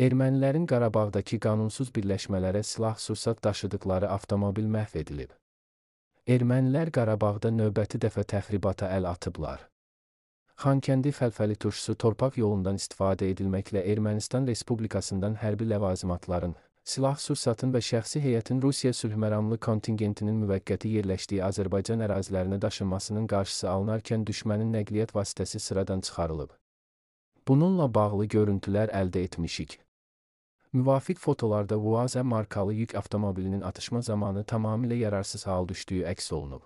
Ermənilərin Qarabağdakı qanunsuz birləşmələrə silah-sursat daşıdıqları avtomobil məhv edilib. Ermənilər Qarabağda növbəti dəfə təxribata əl atıblar. Xankəndi fəlfəli turşusu torpaq yolundan istifadə edilməklə Ermənistan Respublikasından hərbi ləvazimatların, silah-sursatın və şəxsi heyətin Rusiya sülhməramlı kontingentinin müvəqqəti yerləşdiyi Azərbaycan ərazilərinə daşınmasının qarşısı alınarkən düşmənin nəqliyyat vasitəsi sıradan çıxarılıb. Bununla bağlı görüntülər əldə etmişik. Müvafik fotolarda Vuaze markalı yük otomobilinin atışma zamanı tamamıyla yararsız hal düştüğü eks olunub.